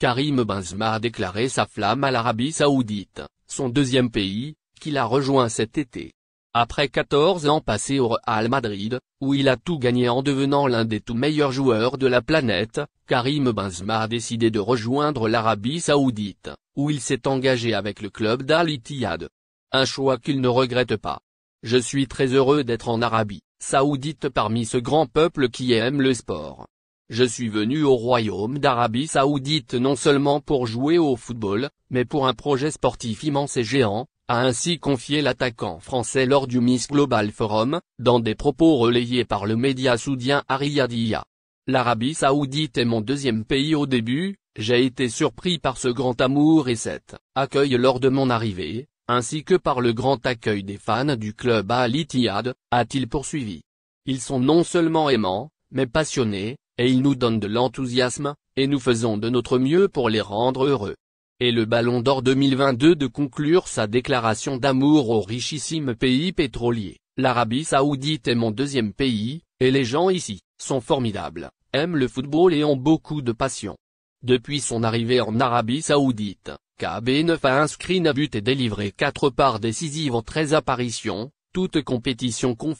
Karim Benzema a déclaré sa flamme à l'Arabie Saoudite, son deuxième pays, qu'il a rejoint cet été. Après 14 ans passés au Real Madrid, où il a tout gagné en devenant l'un des tout meilleurs joueurs de la planète, Karim Benzema a décidé de rejoindre l'Arabie Saoudite, où il s'est engagé avec le club d'Al Ittihad. Un choix qu'il ne regrette pas. Je suis très heureux d'être en Arabie Saoudite parmi ce grand peuple qui aime le sport. Je suis venu au Royaume d'Arabie Saoudite non seulement pour jouer au football, mais pour un projet sportif immense et géant, a ainsi confié l'attaquant français lors du Miss Global Forum, dans des propos relayés par le média soudien Ariadia. L'Arabie Saoudite est mon deuxième pays au début, j'ai été surpris par ce grand amour et cet accueil lors de mon arrivée, ainsi que par le grand accueil des fans du club Al-Ittihad, a-t-il poursuivi. Ils sont non seulement aimants, mais passionnés, et ils nous donnent de l'enthousiasme, et nous faisons de notre mieux pour les rendre heureux. Et le Ballon d'Or 2022 de conclure sa déclaration d'amour au richissime pays pétrolier. L'Arabie Saoudite est mon deuxième pays, et les gens ici, sont formidables, aiment le football et ont beaucoup de passion. Depuis son arrivée en Arabie Saoudite, KB9 a inscrit 9 buts et délivré 4 parts décisives en 13 apparitions, toutes compétitions confondues.